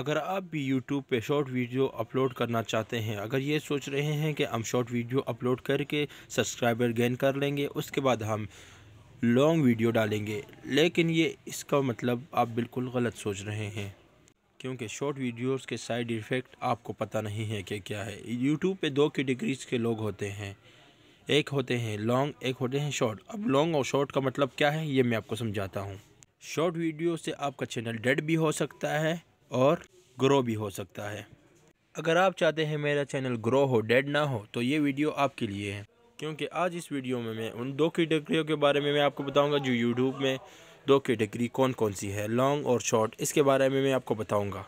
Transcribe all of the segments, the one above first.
अगर आप भी YouTube पे शॉर्ट वीडियो अपलोड करना चाहते हैं अगर ये सोच रहे हैं कि हम शॉर्ट वीडियो अपलोड करके सब्सक्राइबर गेन कर लेंगे उसके बाद हम लॉन्ग वीडियो डालेंगे लेकिन ये इसका मतलब आप बिल्कुल गलत सोच रहे हैं क्योंकि शॉर्ट वीडियोस के साइड इफ़ेक्ट आपको पता नहीं है कि क्या है यूट्यूब पर दो कैटेगरीज के लोग होते हैं एक होते हैं लॉन्ग एक होते हैं शॉर्ट अब लॉन्ग और शॉर्ट का मतलब क्या है ये मैं आपको समझाता हूँ शॉर्ट वीडियो से आपका चैनल डेड भी हो सकता है और ग्रो भी हो सकता है अगर आप चाहते हैं मेरा चैनल ग्रो हो डेड ना हो तो ये वीडियो आपके लिए है क्योंकि आज इस वीडियो में मैं उन दो कैटेगरियों के बारे में मैं आपको बताऊंगा जो यूट्यूब में दो कैटेगरी कौन कौन सी है लॉन्ग और शॉर्ट इसके बारे में मैं आपको बताऊंगा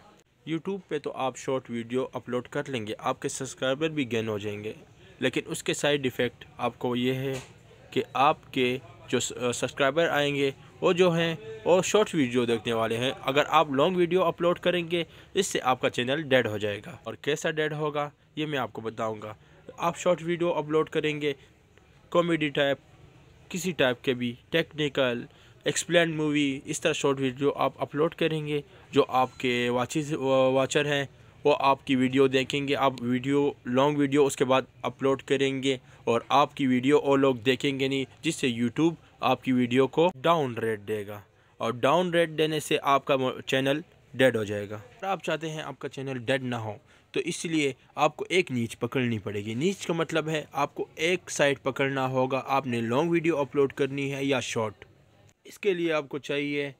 यूट्यूब पे तो आप शॉर्ट वीडियो अपलोड कर लेंगे आपके सब्सक्राइबर भी गेन हो जाएंगे लेकिन उसके साइड इफ़ेक्ट आपको ये है कि आपके जो सब्सक्राइबर आएंगे वो जो हैं वो शॉर्ट वीडियो देखने वाले हैं अगर आप लॉन्ग वीडियो अपलोड करेंगे इससे आपका चैनल डेड हो जाएगा और कैसा डेड होगा ये मैं आपको बताऊँगा आप शॉर्ट वीडियो अपलोड करेंगे कॉमेडी टाइप किसी टाइप के भी टेक्निकल एक्सप्लेन मूवी इस तरह शॉर्ट वीडियो आप अपलोड करेंगे जो आपके वाचिस वाचर हैं वो आपकी वीडियो देखेंगे आप वीडियो लॉन्ग वीडियो उसके बाद अपलोड करेंगे और आपकी वीडियो वो लोग देखेंगे नहीं जिससे यूट्यूब आपकी वीडियो को डाउन रेट देगा और डाउन रेट देने से आपका चैनल डेड हो जाएगा अगर आप चाहते हैं आपका चैनल डेड ना हो तो इसलिए आपको एक नीच पकड़नी पड़ेगी नीच का मतलब है आपको एक साइड पकड़ना होगा आपने लॉन्ग वीडियो अपलोड करनी है या शॉर्ट इसके लिए आपको चाहिए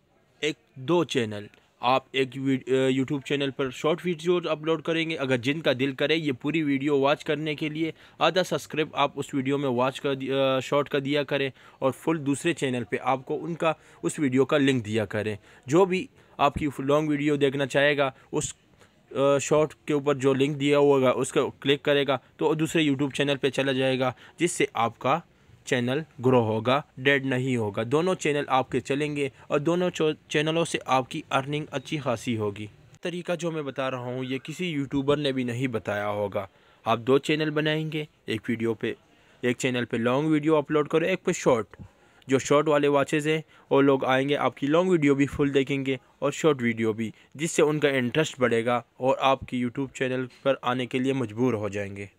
एक दो चैनल आप एक यूट्यूब चैनल पर शॉर्ट वीडियोज अपलोड करेंगे अगर जिनका दिल करे ये पूरी वीडियो वॉच करने के लिए आधा सब्सक्राइब आप उस वीडियो में वॉच कर शॉर्ट का दिया करें और फुल दूसरे चैनल पे आपको उनका उस वीडियो का लिंक दिया करें जो भी आपकी लॉन्ग वीडियो देखना चाहेगा उस शॉर्ट के ऊपर जो लिंक दिया हुआ उसका क्लिक करेगा तो दूसरे यूट्यूब चैनल पर चला जाएगा जिससे आपका चैनल ग्रो होगा डेड नहीं होगा दोनों चैनल आपके चलेंगे और दोनों चैनलों से आपकी अर्निंग अच्छी खासी होगी तरीका जो मैं बता रहा हूँ ये किसी यूट्यूबर ने भी नहीं बताया होगा आप दो चैनल बनाएंगे एक वीडियो पे एक चैनल पे लॉन्ग वीडियो अपलोड करो एक पे शॉर्ट जो शॉर्ट वाले वॉचेज़ हैं वो लोग आएंगे आपकी लॉन्ग वीडियो भी फुल देखेंगे और शॉर्ट वीडियो भी जिससे उनका इंटरेस्ट बढ़ेगा और आपकी यूट्यूब चैनल पर आने के लिए मजबूर हो जाएंगे